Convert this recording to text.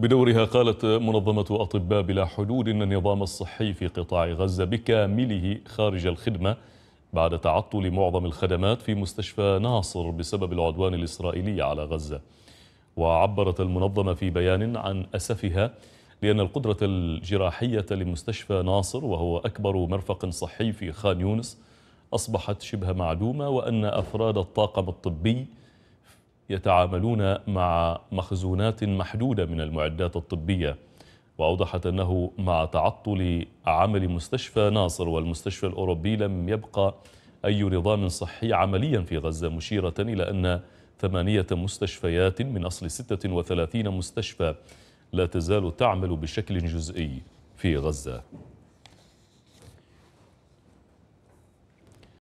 بدورها قالت منظمة أطباء بلا حدود إن النظام الصحي في قطاع غزة بكامله خارج الخدمة بعد تعطل معظم الخدمات في مستشفى ناصر بسبب العدوان الإسرائيلي على غزة وعبرت المنظمة في بيان عن أسفها لأن القدرة الجراحية لمستشفى ناصر وهو أكبر مرفق صحي في خان يونس أصبحت شبه معدومة وأن أفراد الطاقم الطبي يتعاملون مع مخزونات محدودة من المعدات الطبية وأوضحت أنه مع تعطل عمل مستشفى ناصر والمستشفى الأوروبي لم يبقى أي نظام صحي عمليا في غزة مشيرة إلى أن ثمانية مستشفيات من أصل 36 مستشفى لا تزال تعمل بشكل جزئي في غزة